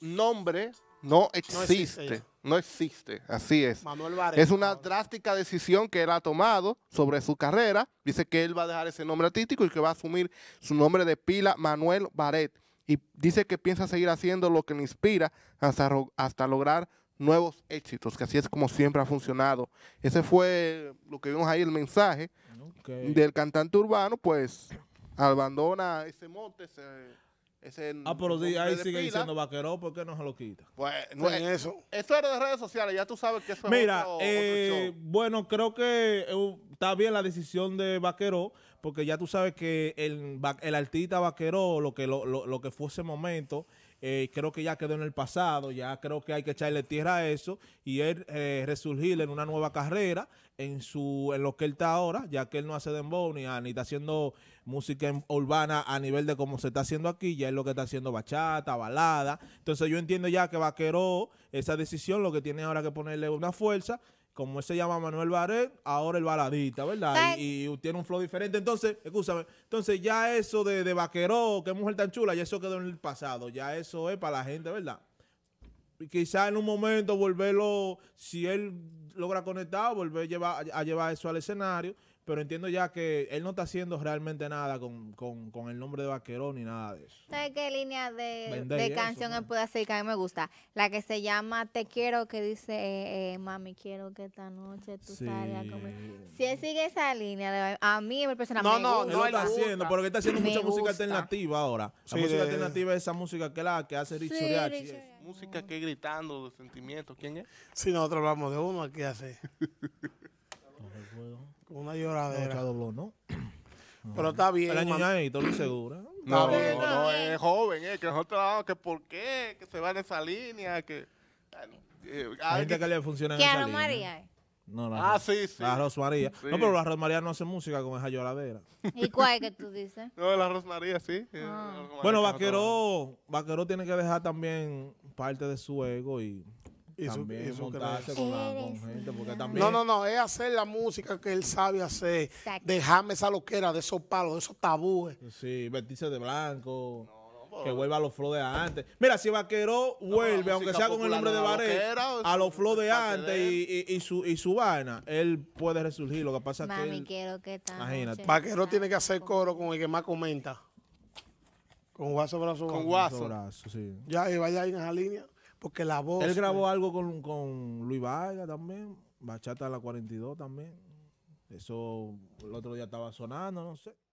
nombre no existe. No existe. Así es. es una drástica decisión que él ha tomado sobre su carrera. Dice que él va a dejar ese nombre artístico y que va a asumir su nombre de pila, Manuel Baret. Y dice que piensa seguir haciendo lo que le inspira hasta, lograr nuevos éxitos, que así es como siempre ha funcionado. Ese fue lo que vimos ahí, el mensaje del cantante urbano, pues abandona ese monte, ah, pero ahí sigue diciendo vaquero, ¿por qué no se lo quita? Pues, no es eh, eso. Eso era de redes sociales, ya tú sabes que eso Mira, es otro, eh, Mira, bueno, creo que eh, está bien la decisión de Vaqueró, porque ya tú sabes que el, el artista Vaqueró, lo que, lo, lo, que fue ese momento, eh, creo que ya quedó en el pasado, ya creo que hay que echarle tierra a eso y él eh, resurgir en una nueva carrera en su en lo que él está ahora, ya que él no hace dembow ni, ni está haciendo música urbana a nivel de como se está haciendo aquí, ya es lo que está haciendo bachata, balada. Entonces yo entiendo ya que Vaqueró, esa decisión, lo que tiene ahora que ponerle una fuerza como ese se llama Manuel Baré, ahora el baladita, ¿verdad? Y, tiene un flow diferente. Entonces, escúchame, entonces ya eso de, de vaqueró, que mujer tan chula, ya eso quedó en el pasado, ya eso es para la gente, ¿verdad? Y quizá en un momento volverlo, si él logra conectar, volver llevar, a llevar eso al escenario pero entiendo ya que él no está haciendo realmente nada con, el nombre de Vaquerón ni nada de eso. ¿Sabes qué línea de, canción él puede hacer que a mí me gusta? La que se llama Te quiero, que dice, eh, eh, mami, quiero que esta noche tú salgas a comer. Si él sigue esa línea, a mí me personalmente No, no, no, él está haciendo, porque está haciendo mucha música alternativa ahora. La música alternativa es esa música que la que hace Richo música que gritando de sentimiento, ¿Quién es? Si nosotros hablamos de uno, ¿qué hace. no recuerdo. Una lloradera. No, dobló, ¿no? Pero está bien. El año ya y todo segura. No, no, no, es joven, eh, que es nosotros ah, que por qué, que se va en esa línea, que... Eh, hay que, le funciona en esa María. eh. ah, sí, sí. La Rosmaría. No, pero la Rosmaría no hace música con esa lloradera. ¿Y cuál es que tú dices? No, la Rosmaría, sí. Ah. Eh, bueno, Vaquero, Vaquero tiene que dejar también parte de su ego y no, no, no, es hacer la música que él sabe hacer, dejarme esa loquera de esos palos, de esos tabúes. Sí, vestirse de blanco. Que vuelva a los flow de antes. Mira, si vaquero vuelve, aunque sea con el nombre de Baré, a los flow de antes y, su, y vaina, él puede resurgir. Lo que pasa es que él, quiero que Imagínate. tiene que hacer coro con el que más comenta. Con Guaso Brazo. Con Guaso. Brazo, sí. Ya, y vaya en esa línea. Él grabó eh, algo con, con Luis Vargas también. Bachata a la 42 también. Eso el otro día estaba sonando, no sé.